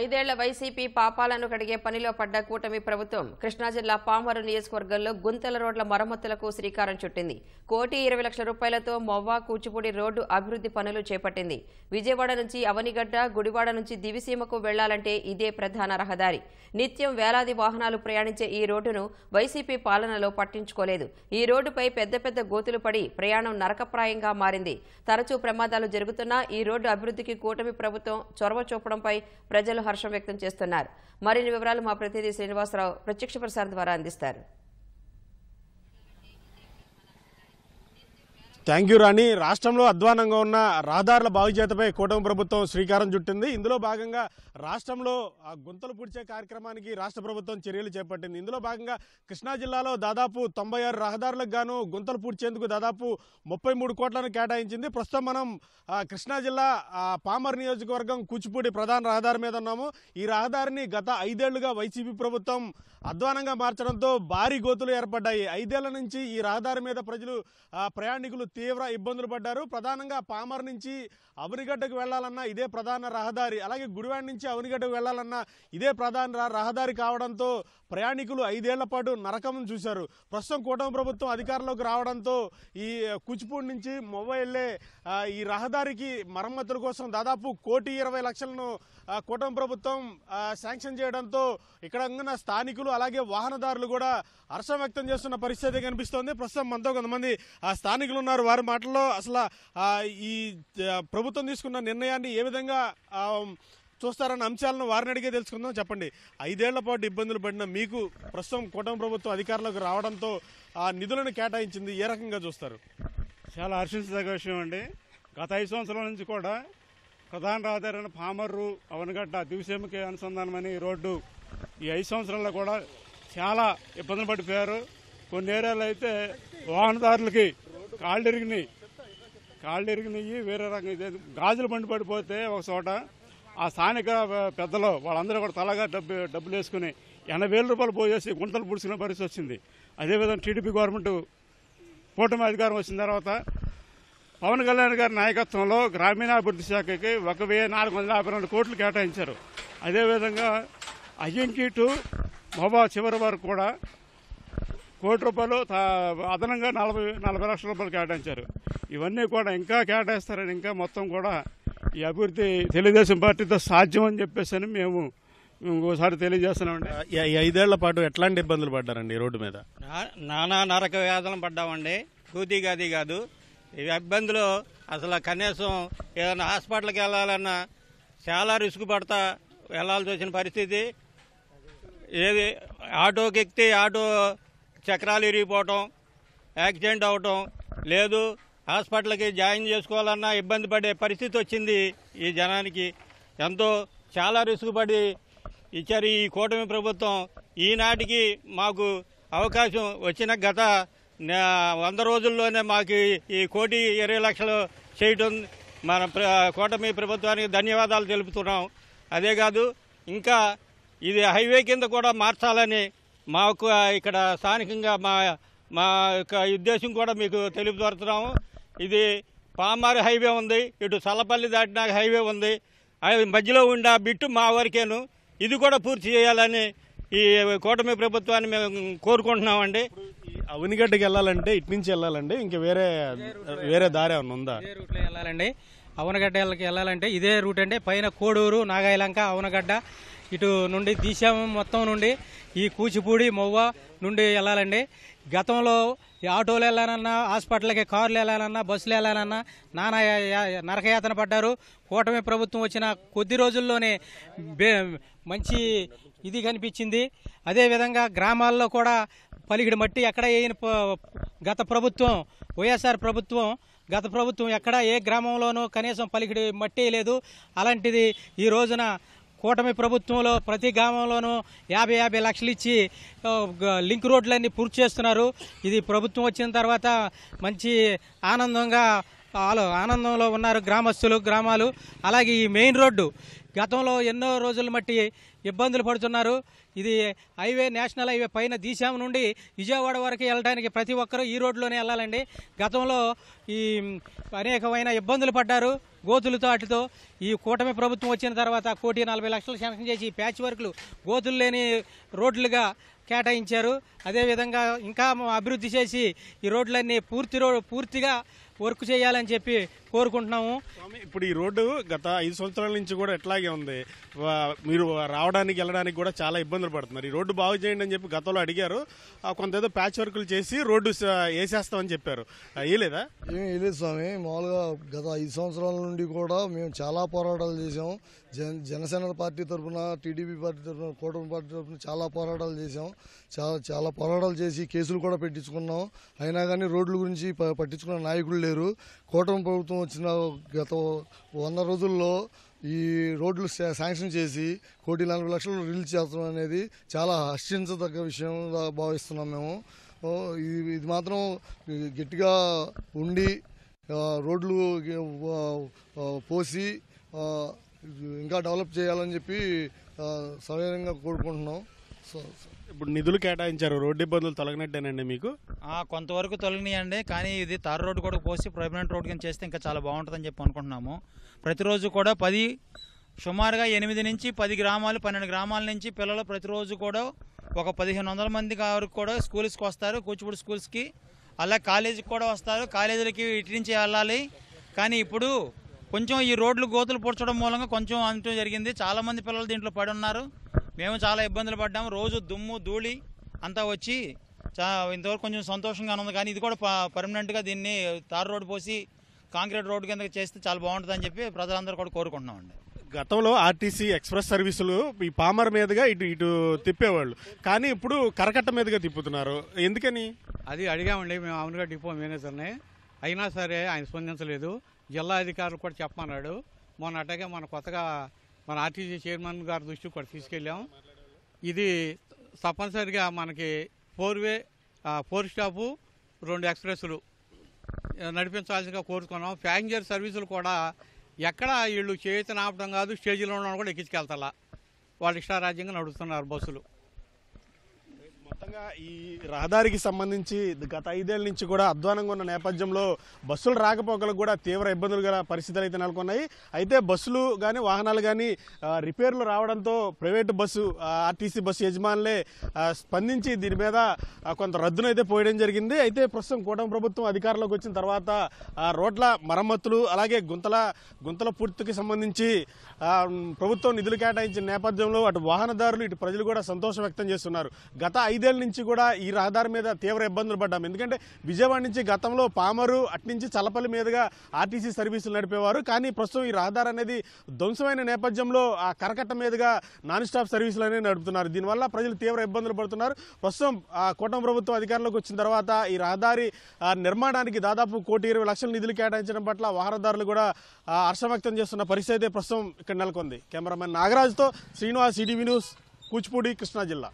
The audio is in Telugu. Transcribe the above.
ఐదేళ్ల వైసీపీ పాపాలను కడిగే పనిలో పడ్డ కూటమి ప్రభుత్వం కృష్ణా జిల్లా పామరు నియోజకవర్గంలో గుంతల రోడ్ల మరమ్మతులకు శ్రీకారం చుట్టింది కోటి ఇరవై లక్షల రూపాయలతో మొవ్వా కూచిపూడి రోడ్డు అభివృద్ధి పనులు చేపట్టింది విజయవాడ నుంచి అవనిగడ్డ గుడివాడ నుంచి దివిసీమకు వెళ్లాలంటే ఇదే ప్రధాన రహదారి నిత్యం వేలాది వాహనాలు ప్రయాణించే ఈ రోడ్డును వైసీపీ పాలనలో పట్టించుకోలేదు ఈ రోడ్డుపై పెద్ద పెద్ద గోతులు పడి ప్రయాణం నరకప్రాయంగా మారింది తరచూ ప్రమాదాలు జరుగుతున్నా ఈ రోడ్డు అభివృద్ధికి కూటమి ప్రభుత్వం చొరవ చూపడంపై ప్రజలు హర్షం వ్యక్తం చేస్తున్నారు మరిన్ని వివరాలు మా ప్రతినిధి శ్రీనివాసరావు ప్రత్యక్ష ప్రసారం ద్వారా అందిస్తారు థ్యాంక్ యూ రాణి రాష్ట్రంలో అధ్వానంగా ఉన్న రహదారుల బాగుచేతపై కూటమి ప్రభుత్వం శ్రీకారం చుట్టింది ఇందులో భాగంగా రాష్ట్రంలో గుంతలు పూడ్చే కార్యక్రమానికి రాష్ట్ర ప్రభుత్వం చర్యలు చేపట్టింది ఇందులో భాగంగా కృష్ణా జిల్లాలో దాదాపు తొంభై ఆరు రహదారులకు గాను గుంతలు పూడ్చేందుకు దాదాపు ముప్పై మూడు కోట్లను కేటాయించింది ప్రస్తుతం మనం కృష్ణా జిల్లా పామర్ నియోజకవర్గం కూచిపూడి ప్రధాన రహదారి మీద ఉన్నాము ఈ రహదారిని గత ఐదేళ్లుగా వైసీపీ ప్రభుత్వం అధ్వానంగా మార్చడంతో భారీ గోతులు ఏర్పడ్డాయి ఐదేళ్ల నుంచి ఈ రహదారి మీద ప్రజలు ప్రయాణికులు తీవ్ర ఇబ్బందులు పడ్డారు ప్రధానంగా పామర్ నుంచి అవనిగడ్డకు వెళ్లాలన్నా ఇదే ప్రధాన రహదారి అలాగే గుడివాడ నుంచి అవనిగడ్డకు వెళ్లాలన్నా ఇదే ప్రధాన రహదారి కావడంతో ప్రయాణికులు ఐదేళ్ల పాటు నరకం చూశారు ప్రస్తుతం కూటమి ప్రభుత్వం అధికారంలోకి రావడంతో ఈ కూచిపూడి నుంచి మొవ్వ ఈ రహదారికి మరమ్మతుల కోసం దాదాపు కోటి ఇరవై లక్షలను కూటమి ప్రభుత్వం శాంక్షన్ చేయడంతో ఇక్కడ ఉన్న స్థానికులు అలాగే వాహనదారులు కూడా హర్షం వ్యక్తం చేస్తున్న పరిస్థితి కనిపిస్తోంది ప్రస్తుతం మనతో కొంతమంది స్థానికులు ఉన్నారు వారి మాటల్లో అసలు ఈ ప్రభుత్వం తీసుకున్న నిర్ణయాన్ని ఏ విధంగా చూస్తారన్న అంశాలను వారిని అడిగే తెలుసుకుందాం చెప్పండి ఐదేళ్ల పాటు ఇబ్బందులు పడిన మీకు ప్రస్తుతం కూటమి ప్రభుత్వం అధికారులకు రావడంతో ఆ నిధులను కేటాయించింది ఏ రకంగా చూస్తారు చాలా హర్షించదగ్గ విషయం అండి గత ఐదు సంవత్సరాల నుంచి కూడా ప్రధాన రహదారైన పామర్రు అవనగడ్డ అనుసంధానం అనుసంధానమని రోడ్డు ఈ ఐదు సంవత్సరాల్లో కూడా చాలా ఇబ్బందులు పడిపోయారు కొన్ని ఏరియాలు అయితే వాహనదారులకి కాళ్ళు ఇరిగినాయి కాళ్ళు ఇరిగినాయి వేరే రకం గాజులు బండి పడిపోతే ఒక చోట ఆ స్థానిక పెద్దలు వాళ్ళందరూ కూడా తలగా డబ్బు డబ్బులు వేసుకుని ఎనభై వేల రూపాయలు పోయేసి గుంతలు పుడుచుకునే పరిస్థితి వచ్చింది అదేవిధంగా టీడీపీ గవర్నమెంట్ కూటమి అధికారం వచ్చిన తర్వాత పవన్ కళ్యాణ్ గారి నాయకత్వంలో గ్రామీణాభివృద్ధి శాఖకి ఒక వెయ్యి నాలుగు వందల యాభై రెండు కోట్లు కేటాయించారు అదేవిధంగా అయ్యంకి టు మొబా చివరి వరకు కూడా కోటి రూపాయలు అదనంగా నలభై నలభై లక్షల రూపాయలు కేటాయించారు ఇవన్నీ కూడా ఇంకా కేటాయిస్తారని ఇంకా మొత్తం కూడా ఈ అభివృద్ధి తెలుగుదేశం పార్టీతో సాధ్యం అని చెప్పేసి అని మేము ఇంకోసారి తెలియజేస్తున్నామండి ఐదేళ్ల పాటు ఎట్లాంటి ఇబ్బందులు పడ్డారండి రోడ్డు మీద నానా నరక వ్యాధులను పడ్డామండి కూతి గాది కాదు ఇబ్బందులు అసలు కనీసం ఏదైనా హాస్పిటల్కి వెళ్ళాలన్నా చాలా రిస్క్ పడతా వెళ్ళాల్సి వచ్చిన పరిస్థితి ఏది ఆటోకి ఎక్కితే ఆటో చక్రాలు విరిగిపోవటం యాక్సిడెంట్ అవటం లేదు హాస్పిటల్కి జాయిన్ చేసుకోవాలన్నా ఇబ్బంది పడే పరిస్థితి వచ్చింది ఈ జనానికి ఎంతో చాలా రిస్క్ పడి ఇచ్చారు ఈ కూటమి ప్రభుత్వం ఈనాటికి మాకు అవకాశం వచ్చిన గత వంద రోజుల్లోనే మాకు ఈ కోటి ఇరవై లక్షలు చేయటం మన కూటమి ప్రభుత్వానికి ధన్యవాదాలు తెలుపుతున్నాం అదే కాదు ఇంకా ఇది హైవే కింద కూడా మార్చాలని మాకు ఇక్కడ స్థానికంగా మా మా యొక్క ఉద్దేశం కూడా మీకు తెలియపరుతున్నాము ఇది పామారి హైవే ఉంది ఇటు సల్లపల్లి దాటినాక హైవే ఉంది మధ్యలో ఉండే బిట్టు మా వరకేను ఇది కూడా పూర్తి చేయాలని ఈ కూటమి ప్రభుత్వాన్ని మేము కోరుకుంటున్నామండి అవనిగడ్డకి వెళ్ళాలంటే ఇటు నుంచి వెళ్ళాలండి ఇంకా వేరే వేరే దారి ఏమైనా ఉందా రూట్లో వెళ్ళాలండి అవనగడ్డకి వెళ్ళాలంటే ఇదే రూట్ అండి పైన కోడూరు నాగాయలంక అవనగడ్డ ఇటు నుండి దిశ మొత్తం నుండి ఈ కూచిపూడి మొవ్వ నుండి వెళ్ళాలండి గతంలో ఈ ఆటోలు వెళ్ళాలన్నా హాస్పిటల్కి కార్లు వెళ్ళాలన్నా బస్సులు వెళ్ళాలన్నా నానా నరకయాతన పడ్డారు కూటమి ప్రభుత్వం వచ్చిన కొద్ది రోజుల్లోనే మంచి ఇది కనిపించింది అదేవిధంగా గ్రామాల్లో కూడా పలికిడి మట్టి ఎక్కడ వేయని గత ప్రభుత్వం వైఎస్ఆర్ ప్రభుత్వం గత ప్రభుత్వం ఎక్కడ ఏ గ్రామంలోనూ కనీసం పలికిడి మట్టి లేదు అలాంటిది ఈ రోజున కూటమి ప్రభుత్వంలో ప్రతి గ్రామంలోనూ యాభై యాభై లక్షలు ఇచ్చి లింక్ రోడ్లన్నీ పూర్తి చేస్తున్నారు ఇది ప్రభుత్వం వచ్చిన తర్వాత మంచి ఆనందంగా వాళ్ళు ఆనందంలో ఉన్నారు గ్రామస్తులు గ్రామాలు అలాగే ఈ మెయిన్ రోడ్డు గతంలో ఎన్నో రోజులు మట్టి ఇబ్బందులు పడుతున్నారు ఇది హైవే నేషనల్ హైవే పైన దిశాం నుండి విజయవాడ వరకు వెళ్ళడానికి ప్రతి ఒక్కరూ ఈ రోడ్లోనే వెళ్ళాలండి గతంలో ఈ అనేకమైన ఇబ్బందులు పడ్డారు గోతులతో వాటితో ఈ కూటమి ప్రభుత్వం వచ్చిన తర్వాత కోటి నలభై లక్షలు శాంక్షన్ చేసి ప్యాచ్ వర్క్లు గోతులు లేని రోడ్లుగా కేటాయించారు అదేవిధంగా ఇంకా అభివృద్ధి చేసి ఈ రోడ్లన్నీ పూర్తి రో పూర్తిగా వర్క్ చేయాలని చెప్పి కోరుకుంటున్నాము ఇప్పుడు ఈ రోడ్డు గత ఐదు సంవత్సరాల నుంచి కూడా ఎట్లాగే ఉంది మీరు రావడానికి వెళ్ళడానికి కూడా చాలా ఇబ్బందులు పడుతున్నారు ఈ రోడ్డు బాగు చేయండి అని చెప్పి గతంలో అడిగారు కొంత ఏదో ప్యాచ్ వర్కులు చేసి రోడ్డు వేసేస్తామని చెప్పారు వేయలేదా ఏం లేదు స్వామి మామూలుగా గత ఐదు సంవత్సరాల నుండి కూడా మేము చాలా పోరాటాలు చేసాము జన జనసేన పార్టీ తరఫున టీడీపీ పార్టీ తరఫున కూటమి పార్టీ తరఫున చాలా పోరాటాలు చేసాం చాలా చాలా పోరాటాలు చేసి కేసులు కూడా పెట్టించుకున్నాం అయినా కానీ రోడ్ల గురించి పట్టించుకున్న నాయకులు లేరు కూటమి ప్రభుత్వం వచ్చిన గత వంద రోజుల్లో ఈ రోడ్లు శాంక్షన్ చేసి కోటి నలభై లక్షలు రిలీజ్ చేస్తాం అనేది చాలా హర్షించదగ్గ విషయం భావిస్తున్నాం మేము ఇది ఇది మాత్రం గట్టిగా ఉండి రోడ్లు పోసి ఇంకా డెవలప్ చేయాలని చెప్పి సవ్యంగా కోరుకుంటున్నాం సో ఇప్పుడు నిధులు కేటాయించారు రోడ్డు ఇబ్బందులు తొలగినట్టేనండి మీకు కొంతవరకు తొలగినాయండి కానీ ఇది తారు రోడ్డు కూడా పోసి పర్మనెంట్ రోడ్డు కింద చేస్తే ఇంకా చాలా బాగుంటుందని చెప్పి అనుకుంటున్నాము ప్రతిరోజు కూడా పది సుమారుగా ఎనిమిది నుంచి పది గ్రామాలు పన్నెండు గ్రామాల నుంచి పిల్లలు ప్రతిరోజు కూడా ఒక పదిహేను వందల మంది వరకు కూడా స్కూల్స్కి వస్తారు కూచిపూడి స్కూల్స్కి అలా కాలేజీకి కూడా వస్తారు కాలేజీలకి ఇటు నుంచి వెళ్ళాలి కానీ ఇప్పుడు కొంచెం ఈ రోడ్లు గోతులు పూడ్చడం మూలంగా కొంచెం అంటూ జరిగింది చాలామంది పిల్లలు దీంట్లో పడి ఉన్నారు మేము చాలా ఇబ్బందులు పడ్డాము రోజు దుమ్ము ధూళి అంతా వచ్చి ఇంతవరకు కొంచెం సంతోషంగా ఉంది కానీ ఇది కూడా పర్మనెంట్గా దీన్ని తారు రోడ్డు పోసి కాంక్రీట్ రోడ్డు కింద చేస్తే చాలా బాగుంటుందని చెప్పి ప్రజలందరూ కూడా కోరుకుంటున్నామండి గతంలో ఆర్టీసీ ఎక్స్ప్రెస్ సర్వీసులు ఈ పామర్ మీదుగా ఇటు ఇటు తిప్పేవాళ్ళు కానీ ఇప్పుడు కరకట్ట మీదుగా తిప్పుతున్నారు ఎందుకని అది అడిగామండి మేము అవునుగా డిపో మేనేజర్ని అయినా సరే ఆయన స్పందించలేదు జిల్లా అధికారులు కూడా చెప్పమన్నాడు మొన్న అట్టగా మన కొత్తగా మన ఆర్టీసీ చైర్మన్ గారి దృష్టికి కూడా తీసుకెళ్ళాము ఇది తప్పనిసరిగా మనకి ఫోర్ వే ఫోర్ స్టాపు రెండు ఎక్స్ప్రెస్లు నడిపించాల్సిందిగా కోరుకున్నాం ప్యాసింజర్ సర్వీసులు కూడా ఎక్కడ వీళ్ళు చేతిని ఆపడం కాదు స్టేజీలో ఉండడం కూడా ఎక్కించుకెళ్తాలా వాళ్ళు ఇష్టారాజ్యంగా నడుస్తున్నారు బస్సులు ముఖ్యంగా ఈ రహదారికి సంబంధించి గత ఐదేళ్ల నుంచి కూడా అధ్వానంగా ఉన్న నేపథ్యంలో బస్సులు రాకపోకలకు కూడా తీవ్ర ఇబ్బందులు గల పరిస్థితులు అయితే నెలకొన్నాయి అయితే బస్సులు కానీ వాహనాలు కానీ రిపేర్లు రావడంతో ప్రైవేటు బస్సు ఆర్టీసీ బస్సు యజమానులే స్పందించి దీని మీద కొంత రద్దును అయితే పోయడం జరిగింది అయితే ప్రస్తుతం కూటమి ప్రభుత్వం అధికారంలోకి వచ్చిన తర్వాత రోడ్ల మరమ్మతులు అలాగే గుంతల గుంతల పూర్తికి సంబంధించి ప్రభుత్వం నిధులు కేటాయించిన నేపథ్యంలో అటు వాహనదారులు ఇటు ప్రజలు కూడా సంతోషం వ్యక్తం చేస్తున్నారు గత ఐదేళ్ళ నుంచి కూడా ఈ రహదారి మీద తీవ్ర ఇబ్బందులు పడ్డాం ఎందుకంటే విజయవాడ నుంచి గతంలో పామరు అట్నుంచి చలపల్లి మీదుగా ఆర్టీసీ సర్వీసులు నడిపేవారు కానీ ప్రస్తుతం ఈ రహదారి అనేది ధ్వంసమైన నేపథ్యంలో ఆ కరకట్ట మీదుగా నాన్ స్టాప్ సర్వీసులు అనేవి నడుపుతున్నారు దీనివల్ల ప్రజలు తీవ్ర ఇబ్బందులు పడుతున్నారు ప్రస్తుతం ఆ కూటమి ప్రభుత్వం అధికారంలోకి వచ్చిన తర్వాత ఈ రహదారి నిర్మాణానికి దాదాపు కోటి ఇరవై లక్షల నిధులు కేటాయించడం పట్ల వాహనదారులు కూడా హర్షం వ్యక్తం చేస్తున్న పరిస్థితి ప్రస్తుతం ఇక్కడ నెలకొంది కెమెరామెన్ నాగరాజుతో శ్రీనివాస్ ఈడీవీ న్యూస్ కూచిపూడి కృష్ణా జిల్లా